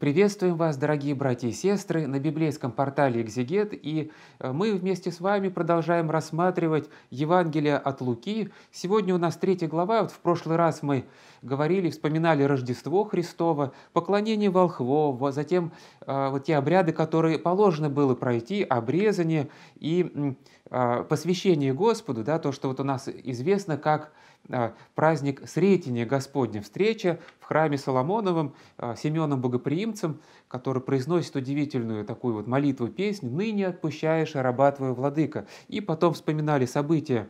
Приветствуем вас, дорогие братья и сестры, на библейском портале «Экзегет», и э, мы вместе с вами продолжаем рассматривать Евангелие от Луки. Сегодня у нас третья глава, вот в прошлый раз мы говорили, вспоминали Рождество Христово, поклонение волхвов, а затем э, вот те обряды, которые положено было пройти, обрезание и а, посвящение Господу, да, то, что вот у нас известно как Э, праздник Сретения Господня, встреча в храме Соломоновом э, Семеном Богоприимцем, который произносит удивительную такую вот молитву песню «Ныне отпущаешь раба твоего владыка». И потом вспоминали события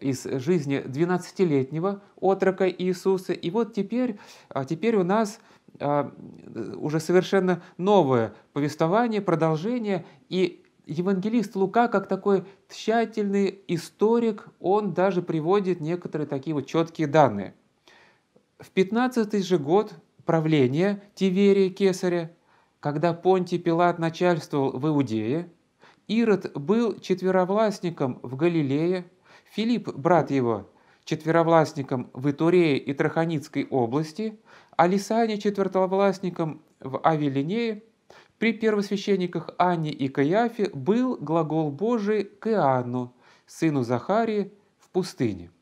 из жизни 12-летнего отрока Иисуса. И вот теперь, э, теперь у нас уже совершенно новое повествование, продолжение, и евангелист Лука, как такой тщательный историк, он даже приводит некоторые такие вот четкие данные. В 15 же год правления Тиверия Кесаря, когда Понтий Пилат начальствовал в Иудее, Ирод был четверовластником в Галилее, Филипп, брат его, четверовластником в Итурее и Траханицкой области, а Лисане четвертовластником в Авелинее – при первосвященниках Анне и Каяфе был глагол Божий к Иоанну, сыну Захарии, в пустыне.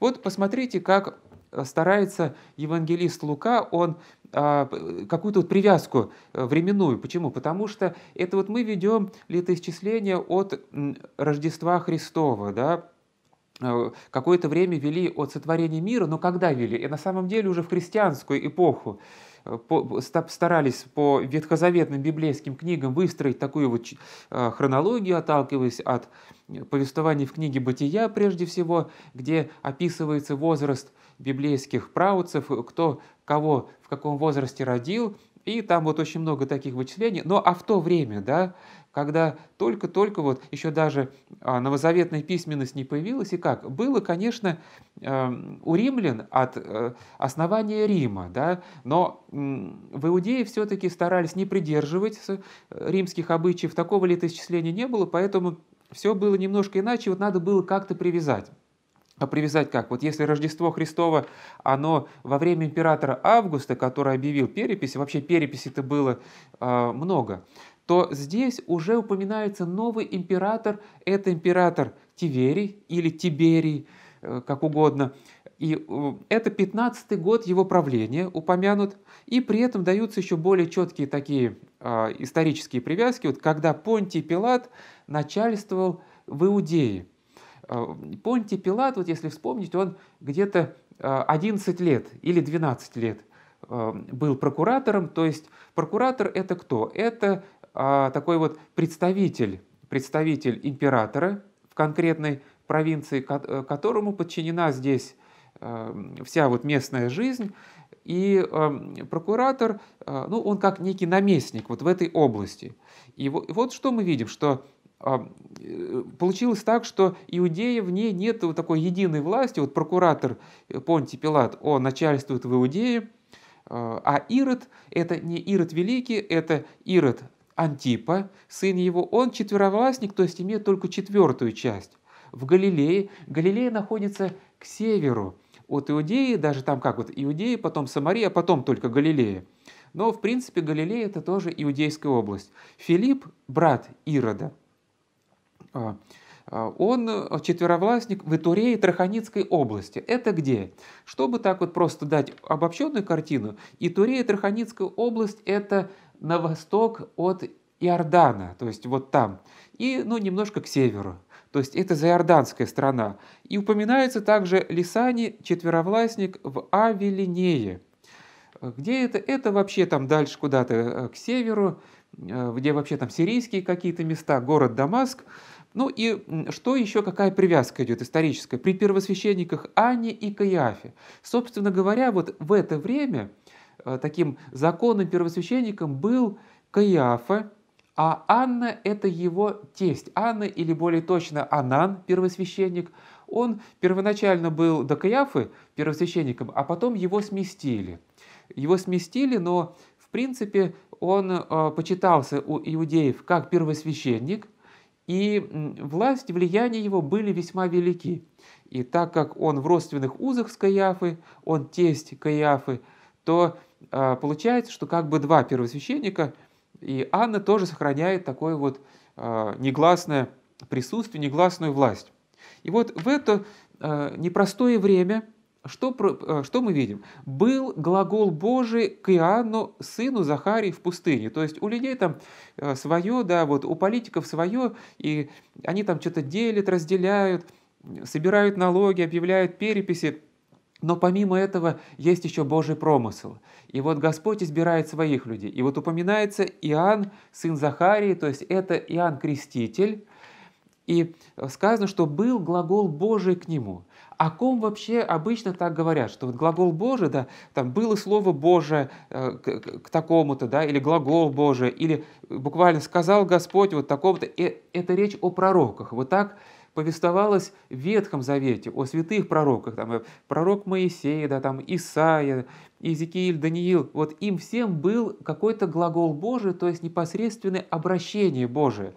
Вот посмотрите, как э, старается евангелист Лука, он а, э, какую-то вот привязку э, временную. Почему? Потому что это вот мы ведем летоисчисление от Рождества Христова, да, какое-то время вели от сотворения мира, но когда вели? И на самом деле уже в христианскую эпоху. Э, старались по ветхозаветным библейским книгам выстроить такую вот э, хронологию, отталкиваясь от э, повествований в книге «Бытия» прежде всего, где описывается возраст библейских правоцев, кто кого в каком возрасте родил, и там вот очень много таких вычислений. Но а в то время, да, когда только-только вот еще даже а, новозаветная письменность не появилась, и как? Было, конечно, эм, у римлян от э, основания Рима, да, но в Иудее все-таки старались не придерживаться э, римских обычаев, такого летоисчисления не было, поэтому все было немножко иначе, вот надо было как-то привязать. А привязать как? Вот если Рождество Христово, оно во время императора Августа, который объявил перепись, вообще переписи-то было э, много, то здесь уже упоминается новый император, это император Тиверий или Тиберий, э, как угодно. И э, это 15-й год его правления упомянут, и при этом даются еще более четкие такие э, исторические привязки, вот когда Понтий Пилат начальствовал в Иудее. Понтий Пилат, вот если вспомнить, он где-то 11 лет или 12 лет был прокуратором, то есть прокуратор это кто? Это а, такой вот представитель, представитель императора в конкретной провинции, э, которому подчинена здесь эм, вся вот местная жизнь. И эм, прокуратор, э, ну, он как некий наместник вот в этой области. И вот что мы видим, что эм, э, получилось так, что иудея в ней нет вот такой единой власти. Вот прокуратор Понти Пилат, он начальствует в Иудее, а Ирод – это не Ирод Великий, это Ирод Антипа, сын его, он четверовластник, то есть имеет только четвертую часть. В Галилее, Галилея находится к северу от Иудеи, даже там как вот Иудея, потом Самария, а потом только Галилея. Но, в принципе, Галилея – это тоже иудейская область. Филипп – брат Ирода. А, а, он э, четверовластник в Итурее Траханицкой области. Это где? Чтобы так вот просто дать обобщенную картину, Итурея Траханицкая область – это на восток от Иордана, то есть вот там, и ну, немножко к северу. То есть это заиорданская страна. И упоминается также Лисани, четверовластник в Авелинее. Э, где это? Это вообще там дальше куда-то э, к северу, где вообще там сирийские какие-то места, город Дамаск. Ну и что еще, какая привязка идет историческая? При первосвященниках Анне и Каиафе. Собственно говоря, вот в это время э, таким законным первосвященником был Каиафа, а Анна – это его тесть. Анна, или более точно Анан, первосвященник, он первоначально был до Каиафы первосвященником, а потом его сместили. Его сместили, но в принципе он э, почитался у иудеев как первосвященник – и власть влияние его были весьма велики. И так как он в родственных узах с Каяфы, он тесть Каяфы, то э, получается, что как бы два первосвященника, и Анна тоже сохраняет такое вот э, негласное присутствие, негласную власть. И вот в это э, непростое время – что, про, э, что мы видим? Был глагол Божий к Иоанну, сыну Захарии в пустыне. То есть у людей там э, свое, да, вот у политиков свое, и они там что-то делят, разделяют, собирают налоги, объявляют переписи. Но помимо этого есть еще Божий промысел. И вот Господь избирает своих людей. И вот упоминается Иоанн, сын Захарии, то есть это Иоанн Креститель. И э, сказано, что был глагол Божий к нему – о ком вообще обычно так говорят, что вот глагол Божий, да, там было слово Божие э, к, к такому-то, да, или глагол Божий, или буквально сказал Господь вот такому-то. Это речь о пророках. Вот так повествовалось в Ветхом Завете о святых пророках, там, э, пророк Моисей, да, там, Исаия, Иезекииль, Даниил, вот им всем был какой-то глагол Божий, то есть непосредственное обращение Божие.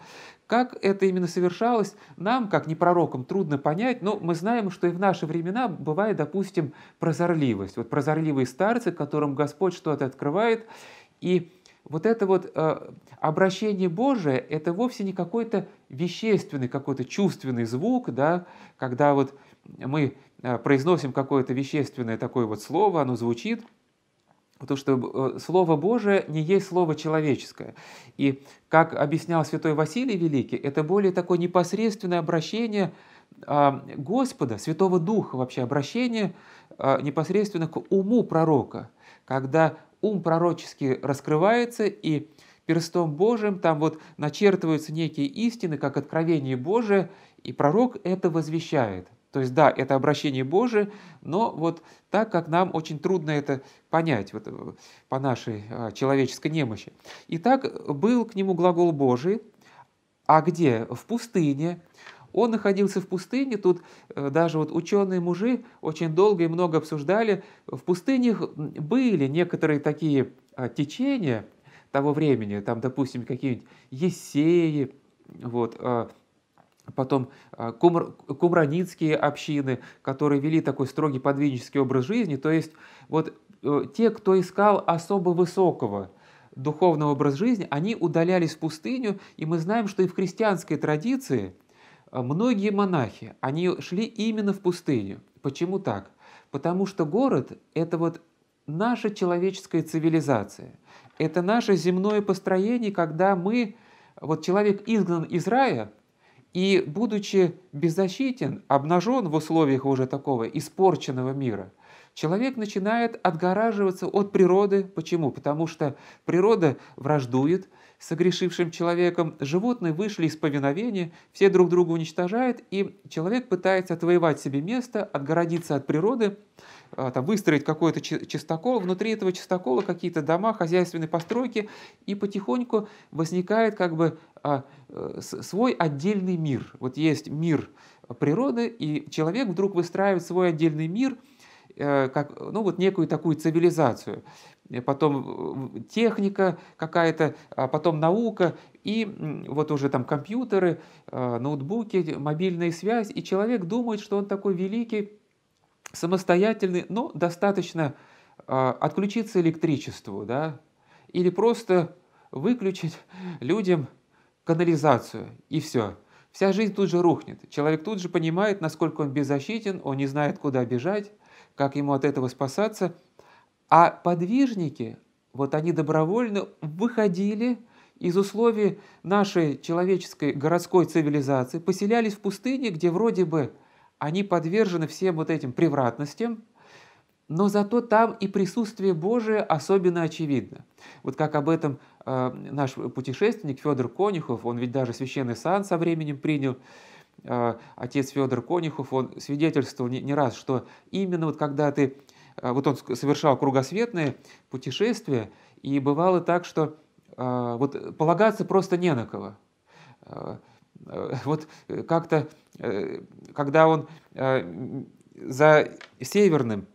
Как это именно совершалось, нам, как не пророкам, трудно понять, но мы знаем, что и в наши времена бывает, допустим, прозорливость. Вот прозорливые старцы, которым Господь что-то открывает, и вот это вот э, обращение Божие, это вовсе не какой-то вещественный, какой-то чувственный звук, да, когда вот мы э, произносим какое-то вещественное такое вот слово, оно звучит – Потому что э, Слово Божие не есть Слово человеческое. И, как объяснял святой Василий Великий, это более такое непосредственное обращение а, Господа, Святого Духа вообще, обращение а, непосредственно к уму пророка, когда ум пророчески раскрывается и перстом Божиим, там вот начертываются некие истины, как откровение Божие, и пророк это возвещает – то есть, да, это обращение Божие, но вот так как нам очень трудно это понять вот, э, по нашей а, человеческой немощи. Итак, был к нему глагол Божий, а где? В пустыне. Он находился в пустыне, тут э, даже вот ученые мужи очень долго и много обсуждали. В пустынях были некоторые такие а, течения того времени, там, допустим, какие-нибудь Есеи, вот, а, потом а, кумр, кумраницкие общины, которые вели такой строгий подвижнический образ жизни, то есть вот э, те, кто искал особо высокого духовного образ жизни, они удалялись в пустыню, и мы знаем, что и в христианской традиции а, многие монахи, они шли именно в пустыню. Почему так? Потому что город – это вот наша человеческая цивилизация, это наше земное построение, когда мы, вот человек изгнан из рая – и будучи беззащитен, обнажен в условиях уже такого испорченного мира, человек начинает отгораживаться от природы. Почему? Потому что природа враждует с согрешившим человеком, животные вышли из повиновения, все друг друга уничтожают, и человек пытается отвоевать себе место, отгородиться от природы, а, там, выстроить какой-то чистокол, внутри этого чистокола какие-то дома, хозяйственные постройки, и потихоньку возникает как бы а, э, свой отдельный мир. Вот есть мир природы, и человек вдруг выстраивает свой отдельный мир, э, как, ну, вот некую такую цивилизацию. Потом э, техника какая-то, а потом наука, и вот уже там компьютеры, ноутбуки, мобильная связь. И человек думает, что он такой великий, самостоятельный, но достаточно а, отключиться электричеству, да, или просто выключить людям канализацию, и все. Вся жизнь тут же рухнет. Человек тут же понимает, насколько он беззащитен, он не знает, куда бежать, как ему от этого спасаться. А подвижники, вот они добровольно выходили из условий нашей человеческой городской цивилизации, поселялись в пустыне, где вроде бы они подвержены всем вот этим превратностям, но зато там и присутствие Божие особенно очевидно. Вот как об этом э, наш путешественник Федор Конюхов, он ведь даже священный сан со временем принял, э, отец Федор Конюхов, он свидетельствовал не, не раз, что именно вот когда ты, э, вот он совершал кругосветные путешествия, и бывало так, что э, вот полагаться просто не на кого. Э, Э, вот э, как-то, э, когда он за северным,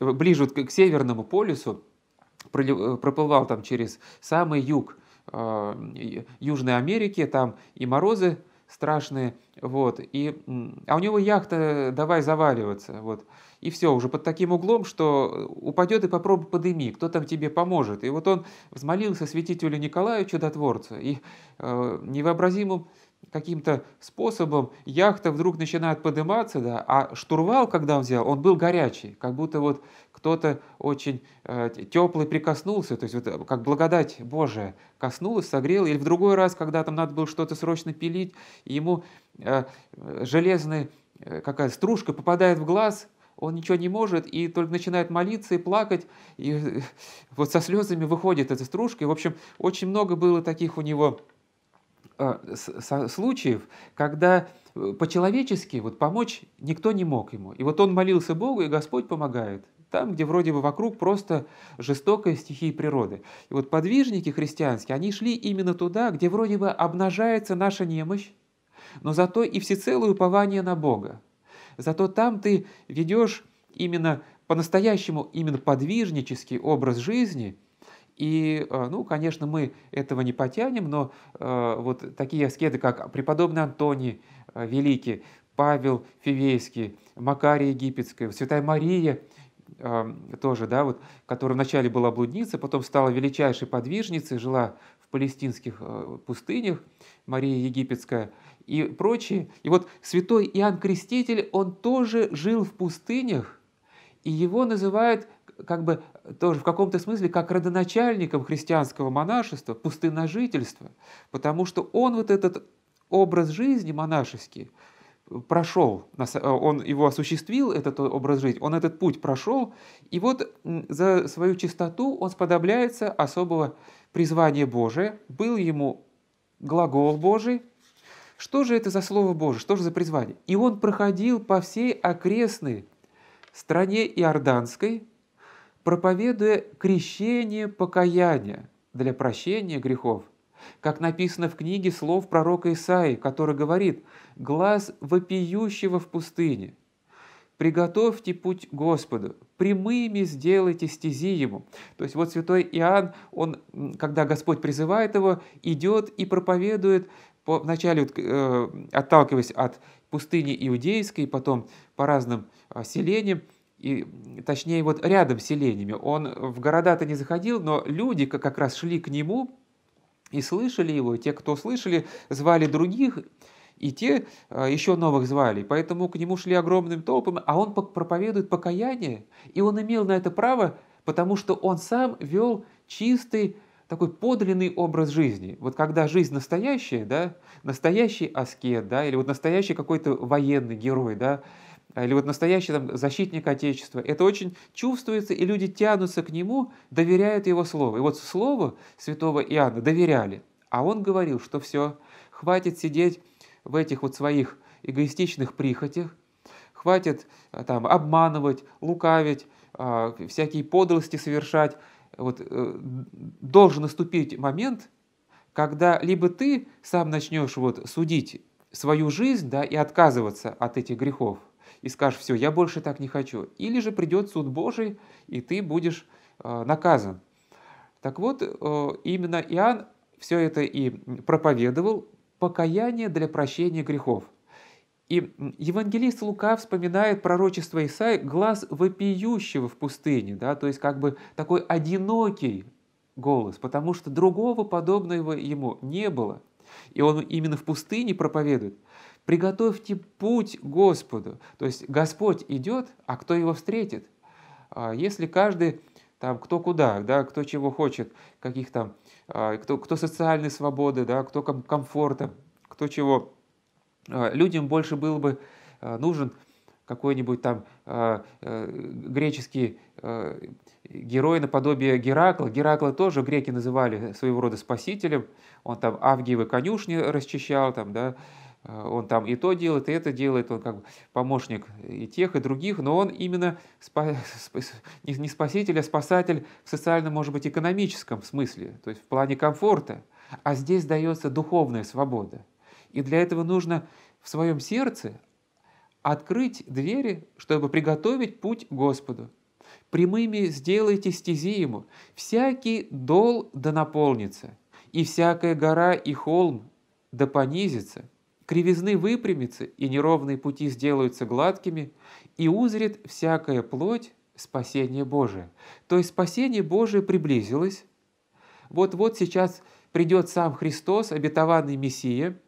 ближе к северному полюсу, проплывал там через самый юг Южной Америки, там и морозы страшные, вот, и, а у него яхта «давай заваливаться», вот, и все, уже под таким углом, что упадет и попробуй подыми, кто там тебе поможет. И вот он взмолился святителю Николаю Чудотворцу, и э, невообразимым каким-то способом яхта вдруг начинает подниматься, да, а штурвал, когда он взял, он был горячий, как будто вот кто-то очень э, теплый прикоснулся, то есть вот э, как благодать Божия коснулась, согрела, или в другой раз, когда там надо было что-то срочно пилить, ему э, железная э, какая стружка попадает в глаз, он ничего не может, и только начинает молиться и плакать, и э, вот со слезами выходит эта стружка, и, в общем, очень много было таких у него Э, случаев, когда э, по-человечески вот помочь никто не мог ему. И вот он молился Богу, и Господь помогает. Там, где вроде бы вокруг просто жестокая стихия природы. И вот подвижники христианские, они шли именно туда, где вроде бы обнажается наша немощь, но зато и всецелое упование на Бога. Зато там ты ведешь именно по-настоящему, именно подвижнический образ жизни – и, э, ну, конечно, мы этого не потянем, но э, вот такие аскеты, как преподобный Антоний э, Великий, Павел Фивейский, Макария Египетская, Святая Мария, эм, тоже, да, вот, которая вначале была блудницей, потом стала величайшей подвижницей, жила в палестинских пустынях, Мария Египетская и прочие. И вот святой Иоанн Креститель, он тоже жил в пустынях, и его называют как бы тоже в каком-то смысле как родоначальником христианского монашества, пустыножительства, потому что он вот этот образ жизни монашеский прошел, он его осуществил, этот образ жизни, он этот путь прошел, и вот за свою чистоту он сподобляется особого призвания Божия, был ему глагол Божий, что же это за Слово Божие, что же за призвание? И он проходил по всей окрестной стране Иорданской, проповедуя крещение покаяния для прощения грехов, как написано в книге слов пророка Исаии, который говорит «Глаз вопиющего в пустыне». «Приготовьте путь Господу, прямыми сделайте стези Ему». То есть вот святой Иоанн, он, когда Господь призывает его, идет и проповедует, вначале э, отталкиваясь от пустыни иудейской, потом по разным а, селениям, и, точнее, вот рядом с селениями. Он в города-то не заходил, но люди как раз шли к нему и слышали его. Те, кто слышали, звали других, и те э, еще новых звали. Поэтому к нему шли огромными толпами, а он проповедует покаяние, и он имел на это право, потому что он сам вел чистый, такой подлинный образ жизни. Вот когда жизнь настоящая, да, настоящий аскет, да, или вот настоящий какой-то военный герой, да, Э, или вот настоящий там, защитник Отечества, это очень чувствуется, и люди тянутся к нему, доверяют его слову. И вот слову святого Иоанна доверяли, а он говорил, что все, хватит сидеть в этих вот своих эгоистичных прихотях, хватит э, там обманывать, лукавить, а, всякие подлости совершать. Вот, э, должен наступить момент, когда либо ты сам начнешь вот судить свою жизнь да, и отказываться от этих грехов, и скажешь, все, я больше так не хочу. Или же придет суд Божий, и ты будешь э, наказан. Так вот, э, именно Иоанн все это и проповедовал, покаяние для прощения грехов. И евангелист Лука вспоминает пророчество Исаи «глаз вопиющего в пустыне», да, то есть как бы такой одинокий голос, потому что другого подобного ему не было. И он именно в пустыне проповедует – Приготовьте путь Господу. То есть Господь идет, а кто его встретит? А, если каждый там кто куда, да, кто чего хочет, каких там, а, кто, кто социальной свободы, да, кто ком комфорта, кто чего. А, людям больше было бы нужен какой-нибудь там э, греческий герой наподобие Геракла. Геракла тоже греки называли своего рода спасителем. Он там Авгиевы конюшни расчищал, там, да, Э, он там и то делает, и это делает, он как бы помощник и тех, и других, но он именно спа не спаситель, а спасатель в социальном, может быть, экономическом смысле, то есть в плане комфорта. А здесь дается духовная свобода. И для этого нужно в своем сердце открыть двери, чтобы приготовить путь Господу. Прямыми сделайте стези Ему. Всякий дол да наполнится, и всякая гора и холм да понизится – кривизны выпрямятся, и неровные пути сделаются гладкими, и узрит всякая плоть спасение Божие. То есть спасение Божие приблизилось. Вот-вот сейчас придет сам Христос, обетованный Мессия,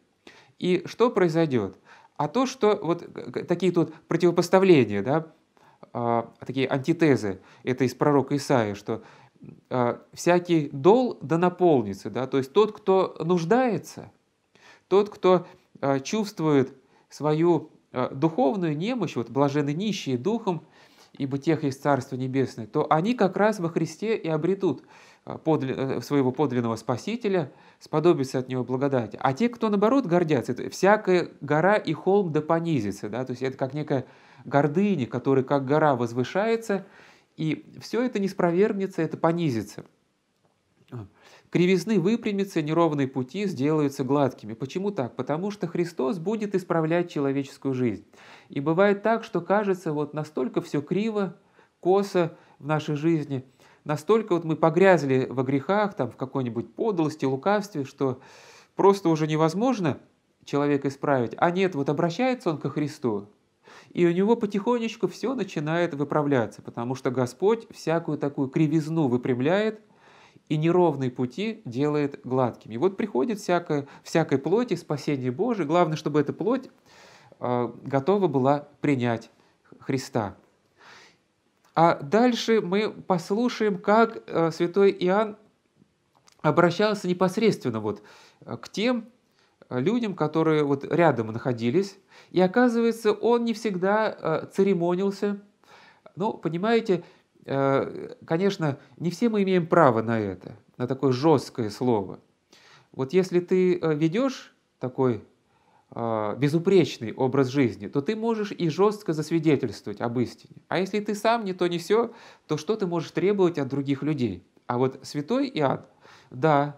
и что произойдет? А то, что вот такие тут противопоставления, да, а, такие антитезы, это из пророка Исаия, что а, всякий дол да наполнится, да, то есть тот, кто нуждается, тот, кто Э, чувствуют свою э, духовную немощь, вот блаженны нищие духом, ибо тех есть Царство Небесное, то они как раз во Христе и обретут э, подли... своего подлинного Спасителя, сподобятся от Него благодати. А те, кто наоборот гордятся, это всякая гора и холм да понизится, да, то есть это как некая гордыня, которая как гора возвышается, и все это не спровергнется, это понизится – Кривизны выпрямятся, неровные пути сделаются гладкими. Почему так? Потому что Христос будет исправлять человеческую жизнь. И бывает так, что кажется, вот настолько все криво, косо в нашей жизни, настолько вот мы погрязли во грехах, там, в какой-нибудь подлости, лукавстве, что просто уже невозможно человека исправить. А нет, вот обращается он ко Христу, и у него потихонечку все начинает выправляться, потому что Господь всякую такую кривизну выпрямляет, и неровные пути делает гладкими. И вот приходит всякое, всякой плоти спасение Божие. Главное, чтобы эта плоть э, готова была принять Христа. А дальше мы послушаем, как э, святой Иоанн обращался непосредственно вот э, к тем э, людям, которые вот рядом находились. И оказывается, он не всегда э, церемонился. Но, понимаете, Э, конечно, не все мы имеем право на это, на такое жесткое слово. Вот если ты э, ведешь такой а, безупречный образ жизни, то ты можешь и жестко засвидетельствовать об истине. А если ты сам не то не все, то что ты можешь требовать от других людей? А вот святой Иоанн, да,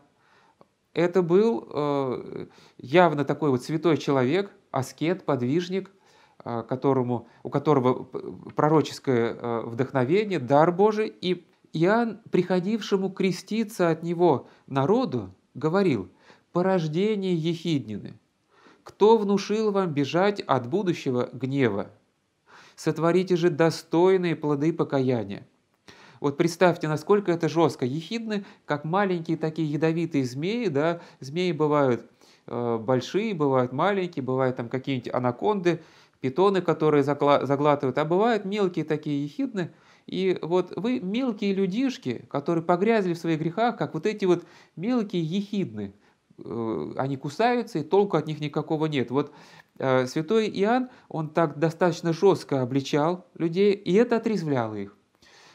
это был э, явно такой вот святой человек, аскет, подвижник, а, которому, у которого пророческое э, вдохновение, дар Божий, и Иоанн, приходившему креститься от него народу, говорил, «Порождение Ехиднины, кто внушил вам бежать от будущего гнева? Сотворите же достойные плоды покаяния». Вот представьте, насколько это жестко. Ехидны, как маленькие такие ядовитые змеи, да, змеи бывают э, большие, бывают маленькие, бывают там какие-нибудь анаконды, питоны, которые заглатывают, а бывают мелкие такие ехидны. И вот вы мелкие людишки, которые погрязли в своих грехах, как вот эти вот мелкие ехидны, э, они кусаются, и толку от них никакого нет. Вот э, святой Иоанн, он так достаточно жестко обличал людей, и это отрезвляло их.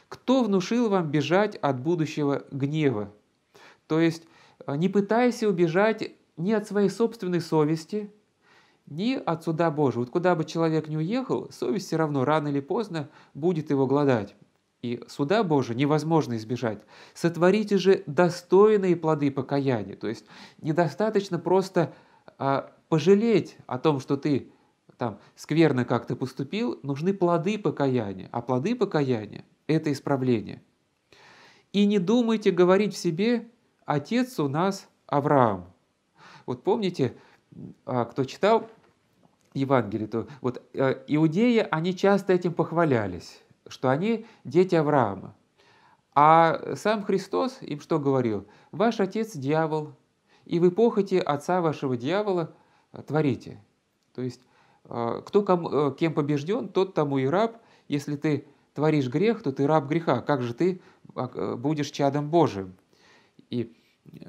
Кто внушил вам бежать от будущего гнева? То есть э, не пытайся убежать ни от своей собственной совести, ни от суда Божьего, вот куда бы человек ни уехал, совесть все равно рано или поздно будет его гладать. И суда Божия невозможно избежать. Сотворите же достойные плоды покаяния. То есть недостаточно просто а, пожалеть о том, что ты там скверно как-то поступил, нужны плоды покаяния. А плоды покаяния – это исправление. И не думайте говорить в себе «Отец у нас Авраам». Вот помните, а, кто читал Евангелие, то вот э, иудеи, они часто этим похвалялись, что они дети Авраама. А сам Христос им что говорил? «Ваш отец – дьявол, и вы похоти отца вашего дьявола творите». То есть э, кто кому, э, кем побежден, тот тому и раб. Если ты творишь грех, то ты раб греха. Как же ты а, будешь чадом Божиим? И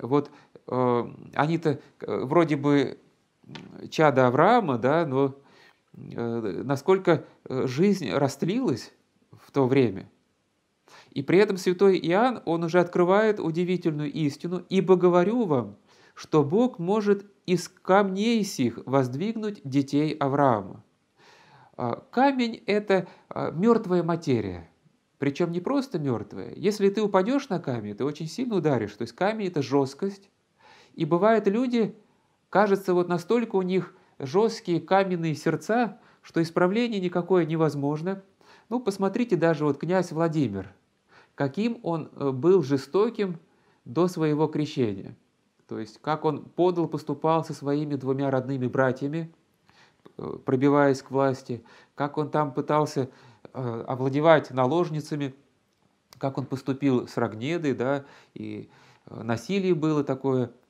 вот они-то вроде бы чада Авраама, да, но э, насколько э, жизнь растлилась в то время. И при этом святой Иоанн, он уже открывает удивительную истину, «Ибо говорю вам, что Бог может из камней сих воздвигнуть детей Авраама». А, камень – это а, мертвая материя, причем не просто мертвая. Если ты упадешь на камень, ты очень сильно ударишь. То есть камень – это жесткость. И бывают люди, Кажется, вот настолько у них жесткие каменные сердца, что исправление никакое невозможно. Ну, посмотрите даже вот князь Владимир, каким он э, был жестоким до своего крещения. То есть, как он подал, поступал со своими двумя родными братьями, э, пробиваясь к власти, как он там пытался э, овладевать наложницами, как он поступил с Рогнедой, да, и насилие было такое –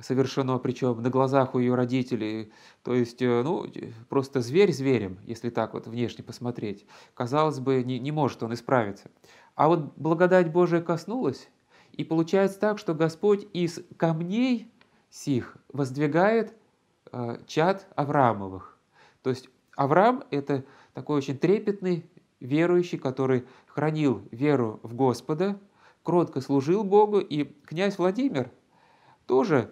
совершено, причем на глазах у ее родителей. То есть, э, ну, э, просто зверь зверем, если так вот внешне посмотреть. Казалось бы, не, не может он исправиться. А вот благодать Божия коснулась, и получается так, что Господь из камней сих воздвигает э, чад Авраамовых. То есть Авраам – это такой очень трепетный верующий, который хранил веру в Господа, кротко служил Богу, и князь Владимир – тоже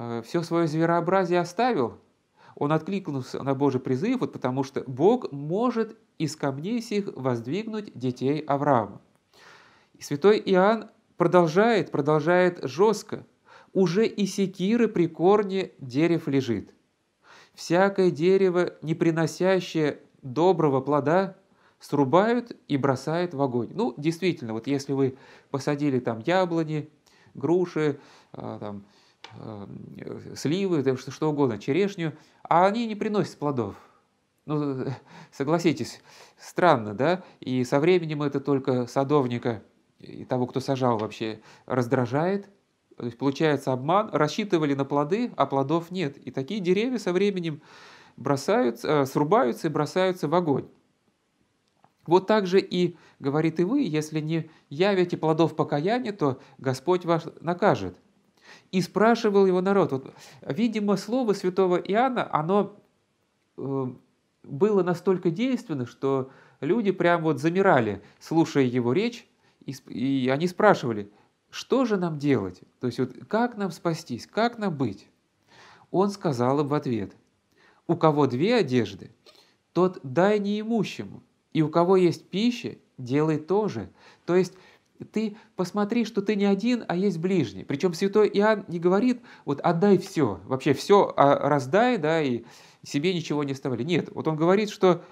Э, все свое зверообразие оставил, он откликнулся на Божий призыв, вот потому что Бог может из камней сих воздвигнуть детей Авраама. И святой Иоанн продолжает, продолжает жестко. Уже и секиры при корне дерев лежит. Всякое дерево, не приносящее доброго плода, срубают и бросают в огонь. Ну, действительно, вот если вы посадили там яблони, груши, э, там, Э, сливы, что, что угодно, черешню, а они не приносят плодов. Ну, согласитесь, странно, да? И со временем это только садовника и того, кто сажал вообще, раздражает. То есть получается обман. Рассчитывали на плоды, а плодов нет. И такие деревья со временем бросаются, э, срубаются и бросаются в огонь. Вот так же и говорит и вы, если не явите плодов покаяния, то Господь вас накажет и спрашивал его народ. Вот, видимо, слово святого Иоанна, оно э, было настолько действенно, что люди прям вот замирали, слушая его речь, и, и они спрашивали, что же нам делать? То есть вот как нам спастись, как нам быть? Он сказал им в ответ, у кого две одежды, тот дай неимущему, и у кого есть пища, делай то же. То есть ты посмотри, что ты не один, а есть ближний. Причем святой Иоанн не говорит, вот отдай все, вообще все а раздай, да, и себе ничего не оставляй. Нет, вот он говорит, что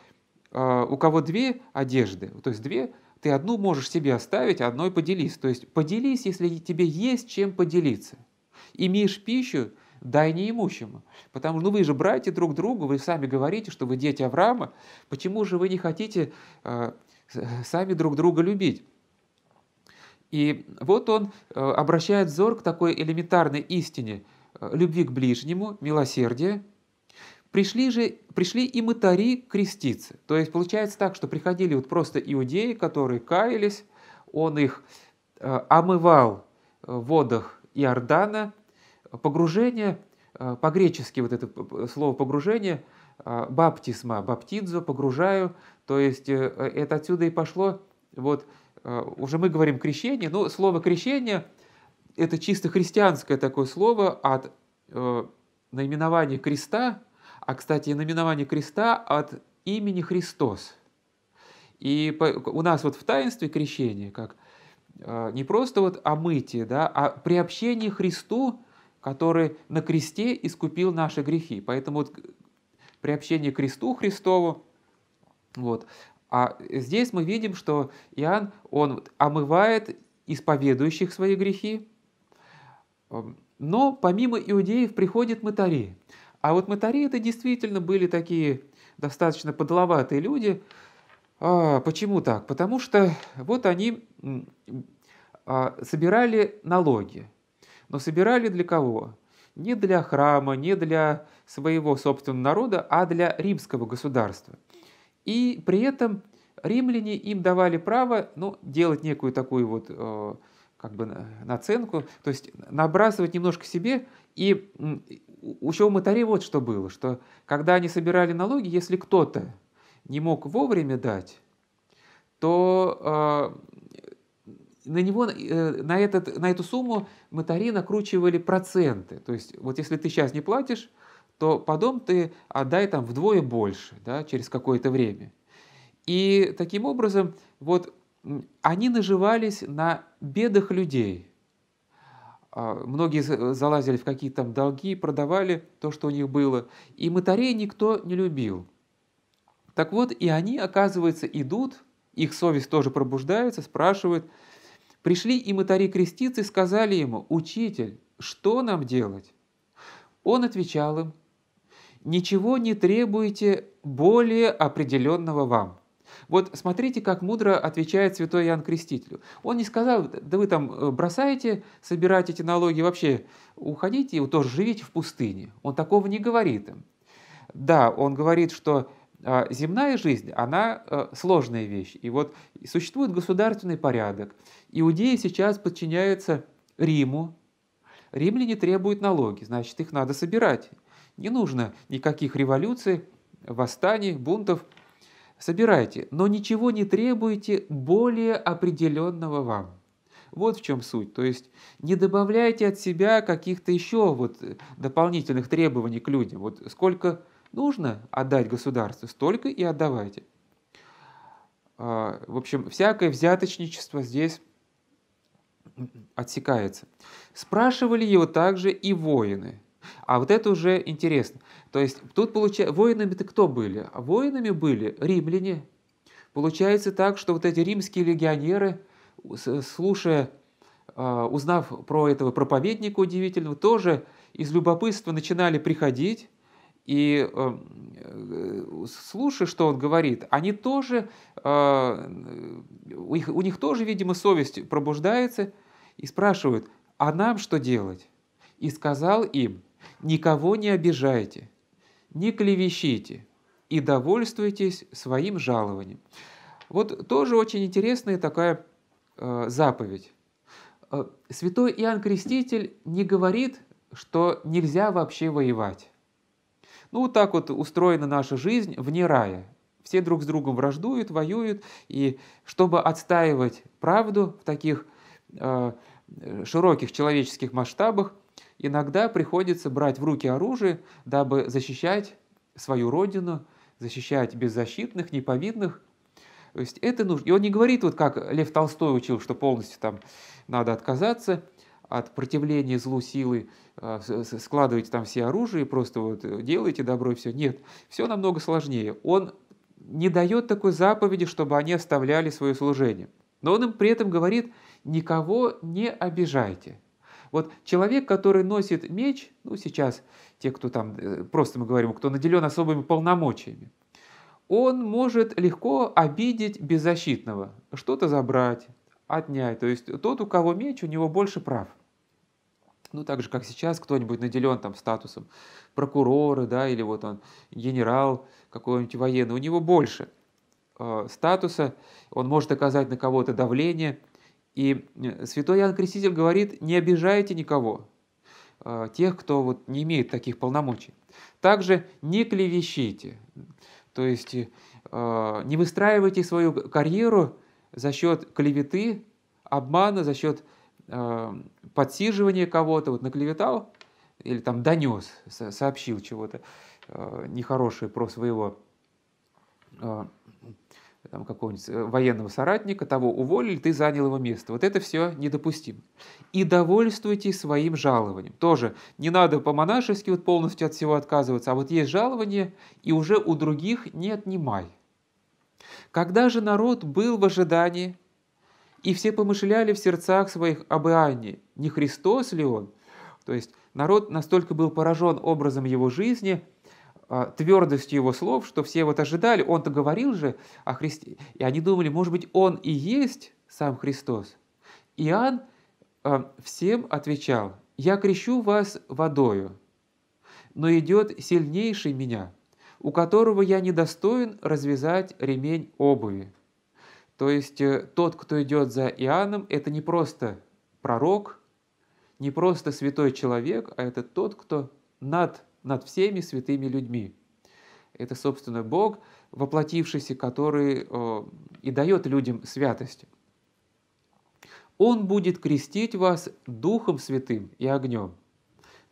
э, у кого две одежды, то есть две, ты одну можешь себе оставить, а одной поделись. То есть поделись, если тебе есть чем поделиться. Имеешь пищу, дай неимущему. Потому что ну, вы же братья друг другу, вы сами говорите, что вы дети Авраама, почему же вы не хотите э, сами друг друга любить? И вот он э, обращает взор к такой элементарной истине э, – любви к ближнему, милосердия. Пришли же, пришли и мытари креститься. То есть получается так, что приходили вот просто иудеи, которые каялись, он их э, омывал в водах Иордана. Погружение, по-гречески вот это слово «погружение», баптисма, баптидзо, погружаю, то есть это отсюда и пошло вот Э, уже мы говорим крещение, но слово крещение – это чисто христианское такое слово от э, наименования креста, а, кстати, наименование креста от имени Христос. И по, у нас вот в таинстве крещения, как э, не просто вот омытие, да, а приобщение Христу, который на кресте искупил наши грехи. Поэтому вот приобщение к кресту Христову, вот, а э, здесь мы видим, что Иоанн, он омывает исповедующих свои грехи, эм, но помимо иудеев приходят мытари. А вот мытари это действительно были такие достаточно подловатые люди. А, почему так? Потому что вот они а, собирали налоги. Но собирали для кого? Не для храма, не для своего собственного народа, а для римского государства – и при этом римляне им давали право ну, делать некую такую вот э, как бы наценку, то есть набрасывать немножко себе. И у Чоуматари вот что было, что когда они собирали налоги, если кто-то не мог вовремя дать, то э, на него, э, на, этот, на эту сумму Матари накручивали проценты. То есть вот если ты сейчас не платишь, то потом ты отдай там вдвое больше да, через какое-то время. И таким образом вот они наживались на бедах людей. А, многие залазили в какие-то там долги, продавали то, что у них было. И мотарей никто не любил. Так вот, и они, оказывается, идут, их совесть тоже пробуждается, спрашивают. Пришли и мотари крестицы и сказали ему, «Учитель, что нам делать?» Он отвечал им, Ничего не требуете более определенного вам. Вот смотрите, как мудро отвечает святой Иоанн Крестителю. Он не сказал, да вы там э, бросаете собирать эти налоги, вообще уходите и тоже живите в пустыне. Он такого не говорит им. Да, он говорит, что а, земная жизнь, она э, сложная вещь. И вот существует государственный порядок. Иудеи сейчас подчиняются Риму. Римляне требуют налоги, значит, их надо собирать. Не нужно никаких революций, восстаний, бунтов. Собирайте, но ничего не требуйте более определенного вам. Вот в чем суть. То есть не добавляйте от себя каких-то еще вот э, дополнительных требований к людям. Вот сколько нужно отдать государству, столько и отдавайте. А, в общем, всякое взяточничество здесь отсекается. Спрашивали его также и воины – а вот это уже интересно. То есть тут получается, воинами-то кто были? воинами были римляне. Получается так, что вот эти римские легионеры, слушая, а, узнав про этого проповедника удивительного, тоже из любопытства начинали приходить и э, слушая, что он говорит, они тоже, э, у, них, у них тоже, видимо, совесть пробуждается и спрашивают, а нам что делать? И сказал им, Никого не обижайте, не клевещите и довольствуйтесь своим жалованием. Вот тоже очень интересная такая э, заповедь. Э, Святой Иоанн Креститель не говорит, что нельзя вообще воевать. Ну, так вот устроена наша жизнь вне рая. Все друг с другом враждуют, воюют, и чтобы отстаивать правду в таких э, широких человеческих масштабах – иногда приходится брать в руки оружие, дабы защищать свою родину, защищать беззащитных, неповидных. То есть это нужно. И он не говорит, вот как Лев Толстой учил, что полностью там надо отказаться от противления злу силы, а, складывайте там все оружие, просто вот делайте добро и все. Нет, все намного сложнее. Он не дает такой заповеди, чтобы они оставляли свое служение. Но он им при этом говорит, никого не обижайте. Вот человек, который носит меч, ну сейчас те, кто там, э, просто мы говорим, кто наделен особыми полномочиями, он может легко обидеть беззащитного, что-то забрать, отнять. То есть тот, у кого меч, у него больше прав. Ну, так же, как сейчас кто-нибудь наделен там статусом прокурора, да, или вот он генерал какой-нибудь военный, у него больше э, статуса, он может оказать на кого-то давление, и э, святой Иоанн Креститель говорит, не обижайте никого, э, тех, кто вот не имеет таких полномочий. Также не клевещите, то есть э, не выстраивайте свою карьеру за счет клеветы, обмана, за счет подсиживания кого-то, вот наклеветал или там донес, сообщил чего-то нехорошее про своего там, какого-нибудь э, военного соратника, того уволили, ты занял его место. Вот это все недопустимо. И довольствуйтесь своим жалованием. Тоже не надо по-монашески вот полностью от всего отказываться, а вот есть жалование, и уже у других не отнимай. Когда же народ был в ожидании, и все помышляли в сердцах своих об Иоанне, не Христос ли он? То есть народ настолько был поражен образом его жизни – а, твердостью его слов, что все вот ожидали, он-то говорил же о Христе, и они думали, может быть, он и есть сам Христос. Иоанн а, всем отвечал, «Я крещу вас водою, но идет сильнейший меня, у которого я недостоин развязать ремень обуви». То есть э, тот, кто идет за Иоанном, это не просто пророк, не просто святой человек, а это тот, кто над над всеми святыми людьми. Это, собственно, Бог, воплотившийся, который э, и дает людям святость. Он будет крестить вас Духом Святым и огнем.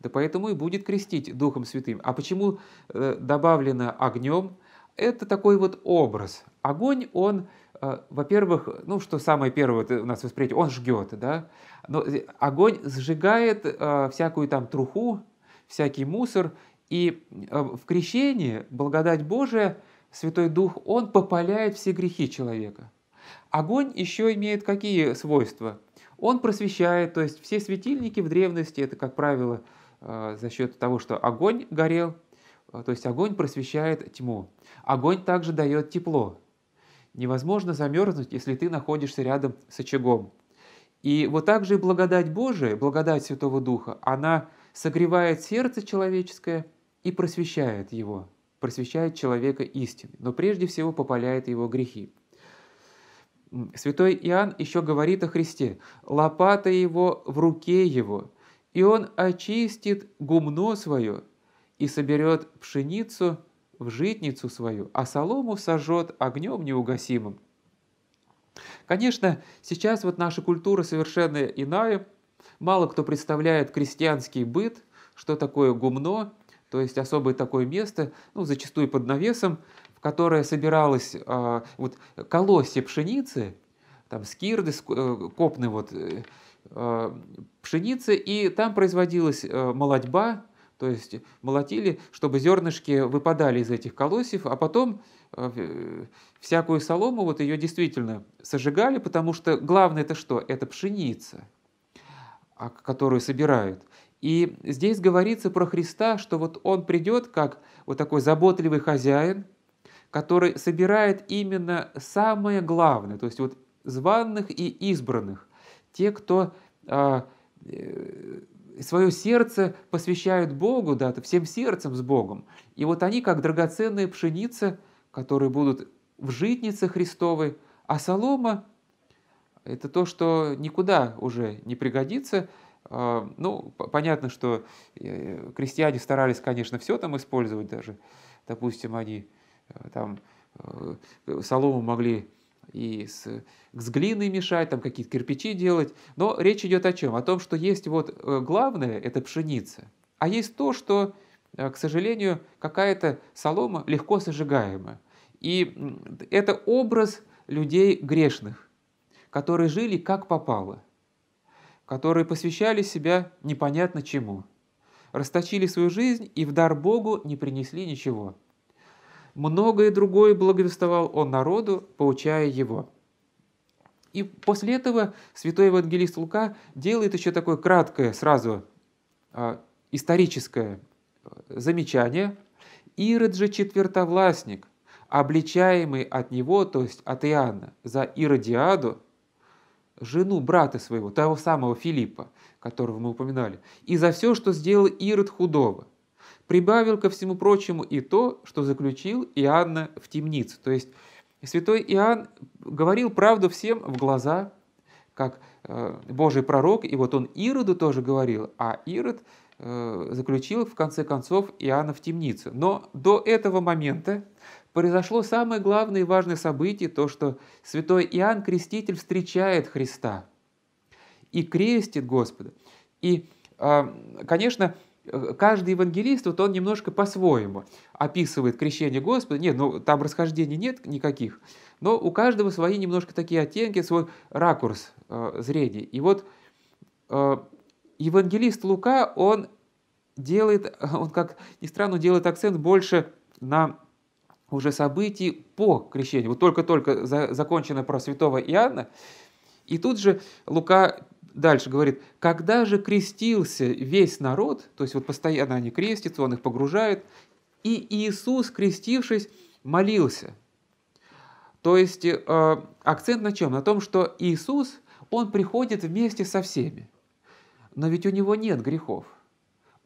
Да поэтому и будет крестить Духом Святым. А почему э, добавлено огнем? Это такой вот образ. Огонь, он, э, во-первых, ну что самое первое у нас восприятие, он жгет, да? Но э, огонь сжигает э, всякую там труху, всякий мусор. И э, в крещении благодать Божия, Святой Дух, он попаляет все грехи человека. Огонь еще имеет какие свойства? Он просвещает, то есть все светильники в древности, это, как правило, э, за счет того, что огонь горел, э, то есть огонь просвещает тьму. Огонь также дает тепло. Невозможно замерзнуть, если ты находишься рядом с очагом. И вот так же и благодать Божия, благодать Святого Духа, она согревает сердце человеческое и просвещает его, просвещает человека истиной, но прежде всего попаляет его грехи. Святой Иоанн еще говорит о Христе. «Лопата его в руке его, и он очистит гумно свое и соберет пшеницу в житницу свою, а солому сожжет огнем неугасимым». Конечно, сейчас вот наша культура совершенно иная, Мало кто представляет крестьянский быт, что такое гумно, то есть особое такое место, ну, зачастую под навесом, в которое собиралось э, вот, колосье пшеницы, там скирды, э, копны вот, э, а, пшеницы, и там производилась э, молодьба, то есть молотили, чтобы зернышки выпадали из этих колосьев, а потом э, всякую солому, вот ее действительно сожигали, потому что главное это что? Это пшеница. А, которую собирают. И здесь говорится про Христа, что вот он придет как вот такой заботливый хозяин, который собирает именно самое главное, то есть вот званных и избранных, те, кто а, э, свое сердце посвящают Богу, да, всем сердцем с Богом. И вот они, как драгоценная пшеница, которые будут в житнице Христовой, а солома это то, что никуда уже не пригодится. А, ну, понятно, что э, крестьяне старались, конечно, все там использовать даже. Допустим, они э, там э, солому могли и с, с глиной мешать, там какие-то кирпичи делать. Но речь идет о чем? О том, что есть вот главное – это пшеница, а есть то, что, к сожалению, какая-то солома легко сожигаема. И это образ людей грешных которые жили как попало, которые посвящали себя непонятно чему, расточили свою жизнь и в дар Богу не принесли ничего. Многое другое благовествовал он народу, поучая его. И после этого святой евангелист Лука делает еще такое краткое сразу а, историческое э, замечание. Ирод же четвертовластник, обличаемый от него, то есть от Иоанна, за Иродиаду, жену брата своего, того самого Филиппа, которого мы упоминали, и за все, что сделал Ирод худого. Прибавил ко всему прочему и то, что заключил Иоанна в темницу. То есть святой Иоанн говорил правду всем в глаза, как э, Божий пророк, и вот он Ироду тоже говорил, а Ирод э, заключил в конце концов Иоанна в темницу. Но до этого момента произошло самое главное и важное событие, то, что святой Иоанн Креститель встречает Христа и крестит Господа. И, а, конечно, каждый евангелист, вот он немножко по-своему описывает крещение Господа. Нет, ну там расхождений нет никаких, но у каждого свои немножко такие оттенки, свой ракурс а, зрения. И вот а, евангелист Лука, он делает, он как ни странно, делает акцент больше на уже событий по крещению. Вот только-только за, закончено про святого Иоанна. И тут же Лука дальше говорит, когда же крестился весь народ, то есть вот постоянно они крестятся, он их погружает, и Иисус, крестившись, молился. То есть э, акцент на чем? На том, что Иисус, он приходит вместе со всеми. Но ведь у него нет грехов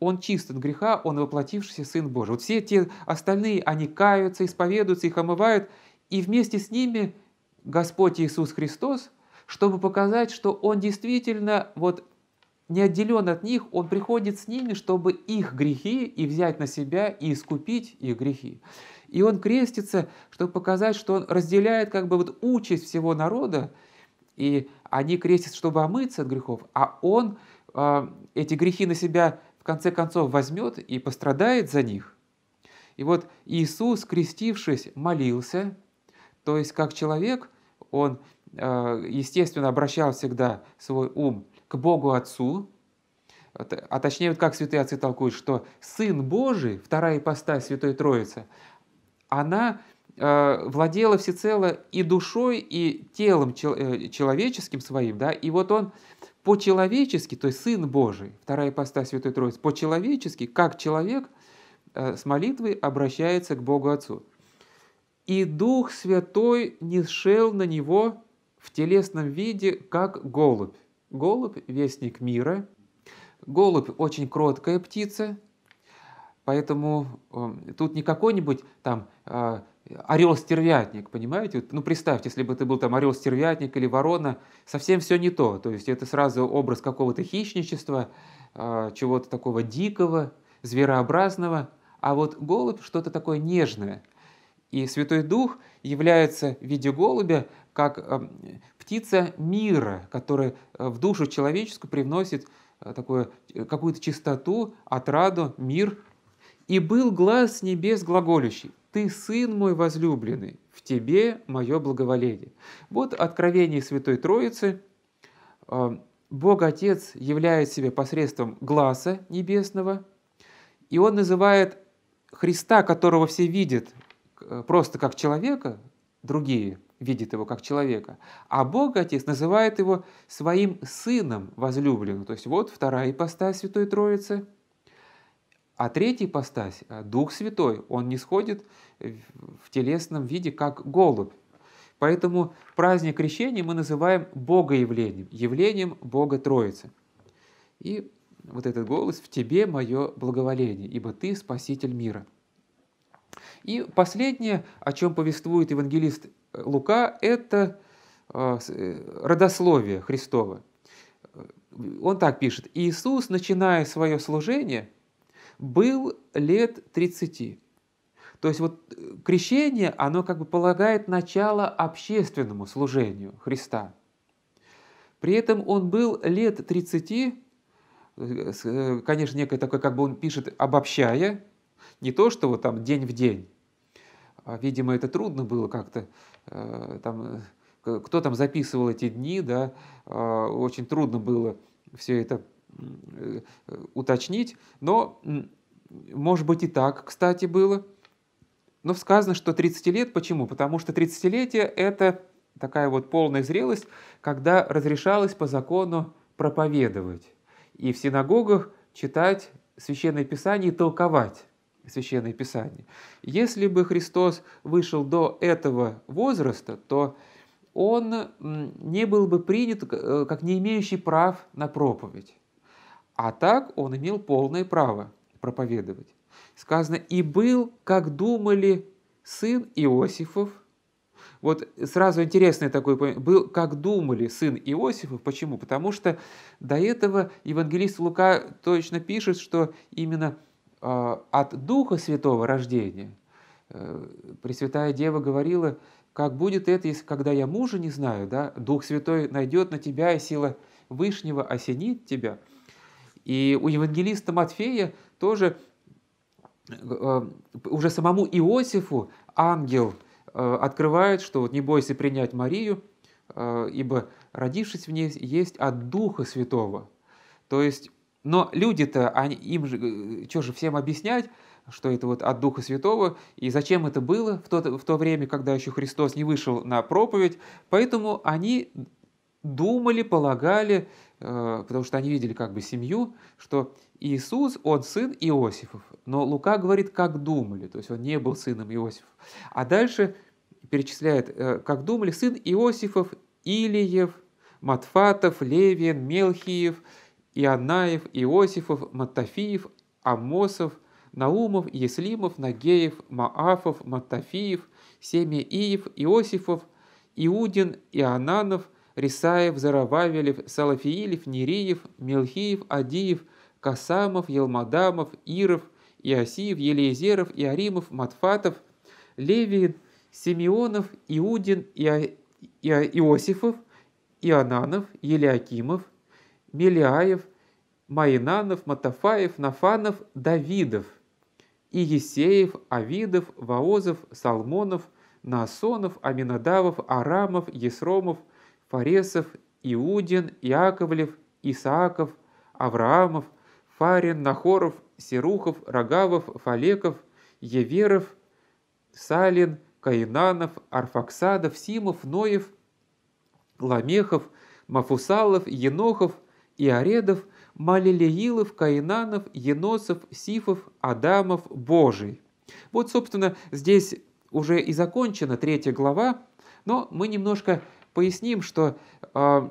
он чист от греха, он воплотившийся Сын Божий. Вот все те остальные, они каются, исповедуются, их омывают, и вместе с ними Господь Иисус Христос, чтобы показать, что Он действительно вот не отделен от них, Он приходит с ними, чтобы их грехи и взять на себя и искупить их грехи. И Он крестится, чтобы показать, что Он разделяет как бы вот участь всего народа, и они крестятся, чтобы омыться от грехов, а Он э, эти грехи на себя в конце концов возьмет и пострадает за них. И вот Иисус, крестившись, молился, то есть как человек, он, э, естественно, обращал всегда свой ум к Богу Отцу, а точнее, вот как святые отцы толкуют, что Сын Божий, вторая ипостась Святой Троицы, она э, владела всецело и душой, и телом э, человеческим своим, да, и вот он по-человечески, то есть Сын Божий, вторая поста Святой Троицы, по-человечески, как человек э, с молитвой обращается к Богу Отцу. И Дух Святой не шел на него в телесном виде, как голубь. Голубь – вестник мира. Голубь – очень кроткая птица, поэтому э, тут не какой-нибудь там э, орел-стервятник, понимаете? ну, представьте, если бы ты был там орел-стервятник или ворона, совсем все не то. То есть это сразу образ какого-то хищничества, а, чего-то такого дикого, зверообразного. А вот голубь что-то такое нежное. И Святой Дух является в виде голубя как а, птица мира, которая а, в душу человеческую привносит э, такую, какую-то чистоту, отраду, мир – и был глаз небес глаголющий, «Ты сын мой возлюбленный, в тебе мое благоволение». Вот откровение Святой Троицы. А, Бог Отец являет себя посредством глаза небесного, и Он называет Христа, которого все видят э, просто как человека, другие видят его как человека, а Бог Отец называет его своим сыном возлюбленным. То есть вот вторая ипостась Святой Троицы – а третий постась, э, Дух Святой, он не сходит в телесном виде, как голубь. Поэтому праздник крещения мы называем Богоявлением, явлением Бога Троицы. И вот этот голос «В тебе мое благоволение, ибо ты спаситель мира». И последнее, о чем повествует евангелист э, Лука, это э, родословие Христова. Он так пишет, «Иисус, начиная свое служение, был лет 30. То есть вот э, крещение, оно как бы полагает начало общественному служению Христа. При этом он был лет 30, э, э, конечно, некое такое, как бы он пишет, обобщая, не то, что вот там день в день. А, видимо, это трудно было как-то, там, кто там записывал эти дни, да, а, очень трудно было все это Э, уточнить, но, может быть, и так, кстати, было. Но сказано, что 30 лет. Почему? Потому что 30-летие – это такая вот полная зрелость, когда разрешалось по закону проповедовать. И в синагогах читать Священное Писание и толковать Священное Писание. Если бы Христос вышел до этого возраста, то он не был бы принят э, как не имеющий прав на проповедь. А так он имел полное право проповедовать. Сказано, и был, как думали, сын Иосифов. Вот сразу интересный такой был, как думали, сын Иосифов. Почему? Потому что до этого евангелист Лука точно пишет, что именно а, от Духа Святого рождения э, Пресвятая Дева говорила, как будет это, если, когда я мужа не знаю, да, Дух Святой найдет на тебя, и сила Вышнего осенит тебя – и у евангелиста Матфея тоже э, уже самому Иосифу ангел э, открывает, что вот не бойся принять Марию, э, ибо родившись в ней есть от Духа Святого. То есть, но люди-то, они им же, что же всем объяснять, что это вот от Духа Святого, и зачем это было в то, в то время, когда еще Христос не вышел на проповедь. Поэтому они думали, полагали, Э, потому что они видели как бы семью, что Иисус, он сын Иосифов, но Лука говорит, как думали, то есть он не был сыном Иосифов. А дальше перечисляет, э, как думали, сын Иосифов, Илиев, Матфатов, Левин, Мелхиев, Иоаннаев, Иосифов, Матафиев, Амосов, Наумов, Еслимов, Нагеев, Маафов, Матафиев, Семииев, Иосифов, Иудин, Иоананов – Рисаев, Зарававелев, Салафиилев, Нериев, Мелхиев, Адиев, Касамов, Елмадамов, Иров, Иосиев, Елизеров, Иаримов, Матфатов, Левин, Симеонов, Иудин, Ио... Ио... Иосифов, Иоананов, Елиакимов, Мелиаев, Майнанов, Матафаев, Нафанов, Давидов, Иесеев, Авидов, Ваозов, Салмонов, Насонов, Аминадавов, Арамов, Есромов – Фаресов, Иудин, Яковлев, Исааков, Авраамов, Фарин, Нахоров, Серухов, Рогавов, Фалеков, Еверов, Салин, Каинанов, Арфаксадов, Симов, Ноев, Ламехов, Мафусалов, Енохов, Иоредов, Малилеилов, Каинанов, Еносов, Сифов, Адамов, Божий. Вот, собственно, здесь уже и закончена третья глава, но мы немножко поясним, что э,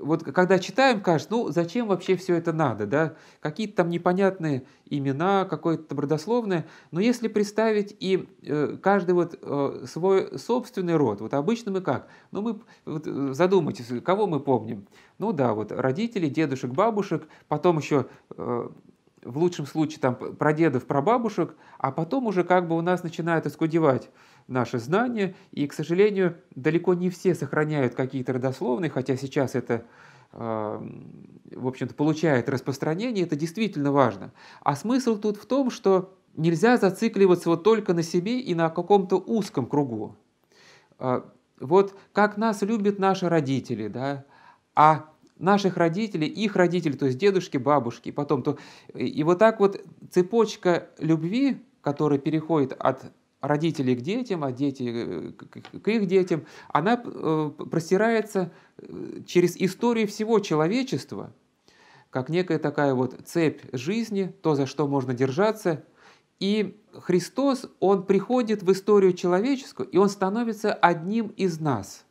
вот когда читаем, кажется, ну зачем вообще все это надо, да? Какие-то там непонятные имена, какое-то там родословное. Но если представить и э, каждый вот э, свой собственный род, вот обычно мы как? Ну мы, вот, э, задумайтесь, кого мы помним? Ну да, вот родители, дедушек, бабушек, потом еще... Э, в лучшем случае там прадедов, прабабушек, а потом уже как бы у нас начинает искудевать наши знания, и, к сожалению, далеко не все сохраняют какие-то родословные, хотя сейчас это а, в общем-то, получает распространение, это действительно важно. А смысл тут в том, что нельзя зацикливаться вот только на себе и на каком-то узком кругу. А, вот как нас любят наши родители, да, а наших родителей, их родители, то есть дедушки, бабушки, потом то... И вот так вот цепочка любви, которая переходит от родителей к детям, а дети э, к их детям, она э, простирается э, через историю всего человечества, как некая такая вот цепь жизни, то, за что можно держаться. И Христос, Он приходит в историю человеческую, и Он становится одним из нас.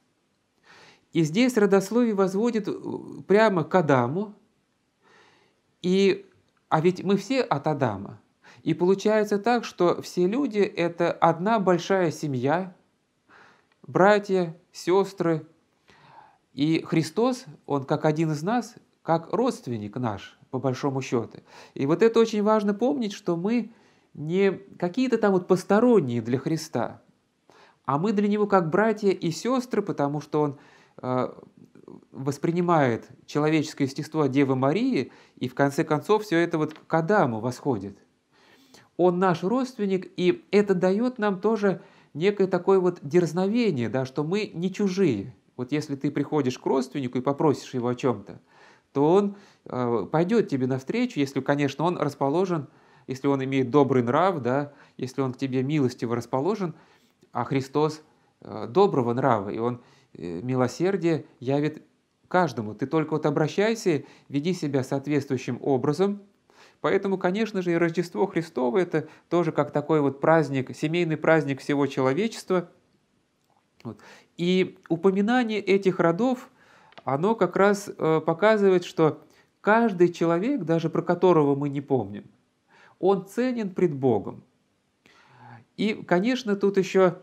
И здесь родословие возводит прямо к Адаму, и, а ведь мы все от Адама – и получается так, что все люди – это одна большая семья, братья, сестры. И Христос, Он как один из нас, как родственник наш, по большому счету. И вот это очень важно помнить, что мы не какие-то там вот посторонние для Христа, а мы для Него как братья и сестры, потому что Он э, воспринимает человеческое естество Девы Марии, и в конце концов все это вот к Адаму восходит он наш родственник, и это дает нам тоже некое такое вот дерзновение, да, что мы не чужие. Вот если ты приходишь к родственнику и попросишь его о чем-то, то он э, пойдет тебе навстречу, если, конечно, он расположен, если он имеет добрый нрав, да, если он к тебе милостиво расположен, а Христос э, доброго нрава, и он э, милосердие явит каждому. Ты только вот обращайся, веди себя соответствующим образом, Поэтому, конечно же, и Рождество Христово – это тоже как такой вот праздник, семейный праздник всего человечества. Вот. И упоминание этих родов, оно как раз э, показывает, что каждый человек, даже про которого мы не помним, он ценен пред Богом. И, конечно, тут еще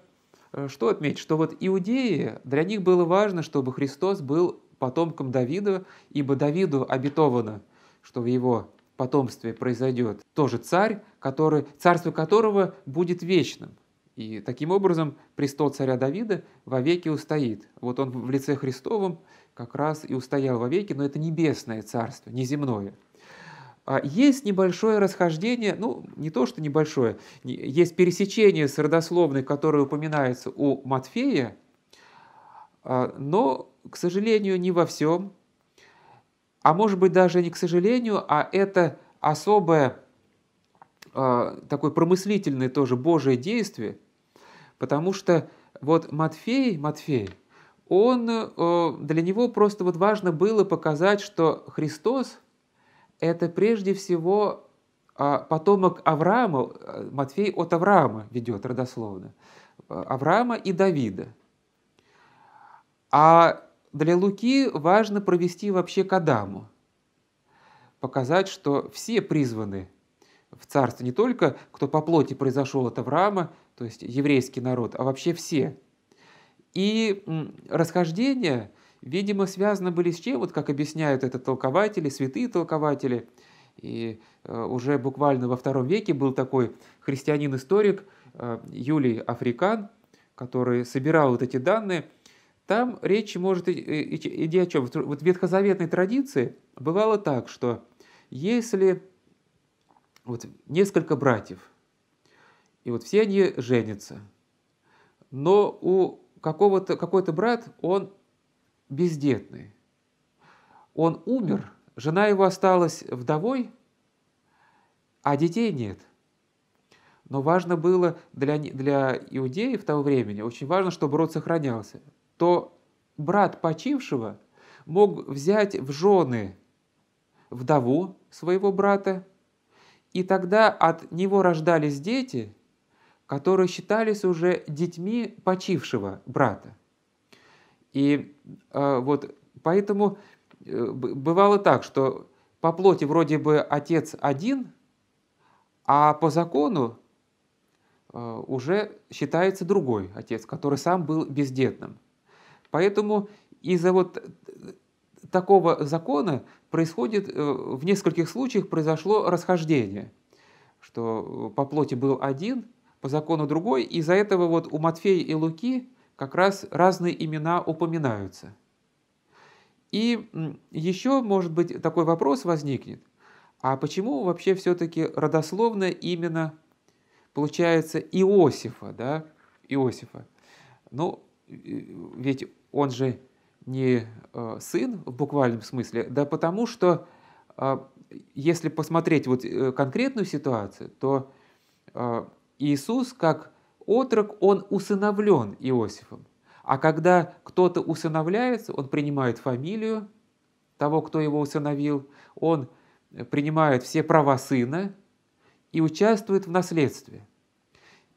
э, что отметить, что вот иудеи, для них было важно, чтобы Христос был потомком Давида, ибо Давиду обетовано, что в его потомстве произойдет тоже царь, который, царство которого будет вечным. И таким образом престол царя Давида вовеки устоит. Вот он в лице Христовом как раз и устоял вовеки, но это небесное царство, не земное. А есть небольшое расхождение, ну, не то что небольшое, есть пересечение с родословной, которое упоминается у Матфея, а, но, к сожалению, не во всем, а может быть даже не к сожалению, а это особое э, такое промыслительное тоже Божие действие, потому что вот Матфей, Матфей, он, э, для него просто вот важно было показать, что Христос – это прежде всего а, потомок Авраама, Матфей от Авраама ведет родословно, э, Авраама и Давида. А для Луки важно провести вообще кадаму, показать, что все призваны в царство, не только кто по плоти произошел от Авраама, то есть еврейский народ, а вообще все. И расхождения, видимо, связаны были с чем, вот как объясняют это толкователи, святые толкователи, и э, уже буквально во втором веке был такой христианин-историк э, Юлий Африкан, который собирал вот эти данные – там речь может идти о чем? Вот в ветхозаветной традиции бывало так, что если вот несколько братьев, и вот все они женятся, но у какого-то, какой-то брат, он бездетный, он умер, жена его осталась вдовой, а детей нет – но важно было для, для иудеев того времени, очень важно, чтобы род сохранялся то брат почившего мог взять в жены вдову своего брата, и тогда от него рождались дети, которые считались уже детьми почившего брата. И э, вот поэтому э, бывало так, что по плоти вроде бы отец один, а по закону э, уже считается другой отец, который сам был бездетным. Поэтому из-за вот э, такого закона происходит, э, в нескольких случаях произошло расхождение, что э, по плоти был один, по закону другой, из-за этого вот у Матфея и Луки как раз разные имена упоминаются. И еще, может быть, такой вопрос возникнет, а почему вообще все-таки родословно именно получается Иосифа, да, Иосифа? Ну, ведь он же не э, сын в буквальном смысле, да потому что э, если посмотреть вот э, конкретную ситуацию, то Иисус как отрок, он усыновлен Иосифом. А когда кто-то усыновляется, он принимает фамилию того, кто его усыновил, он принимает все права сына и участвует в наследстве.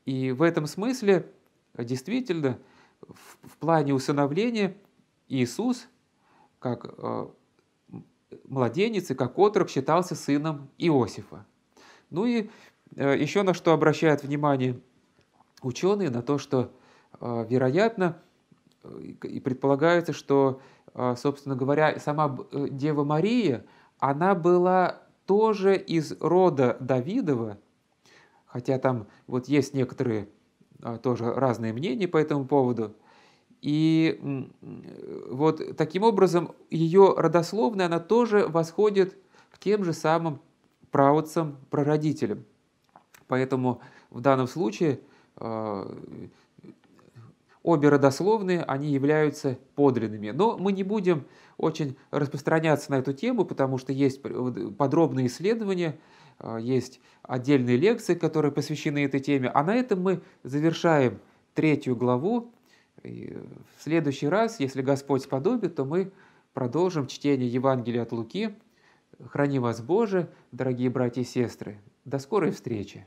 И в этом смысле действительно – в, в плане усыновления Иисус, как э, младенец и как отрок, считался сыном Иосифа. Ну и э, еще на что обращают внимание ученые, на то, что, э, вероятно, э, и предполагается, что, э, собственно говоря, сама э, Дева Мария, она была тоже из рода Давидова, хотя там вот есть некоторые а, тоже разные мнения по этому поводу. И э, вот таким образом ее родословная, она тоже восходит к тем же самым правоцам, прародителям. Поэтому в данном случае а, обе родословные, они являются подлинными. Но мы не будем очень распространяться на эту тему, потому что есть подробные исследования, а, есть отдельные лекции, которые посвящены этой теме. А на этом мы завершаем третью главу. И в следующий раз, если Господь сподобит, то мы продолжим чтение Евангелия от Луки. Храни вас Боже, дорогие братья и сестры. До скорой встречи!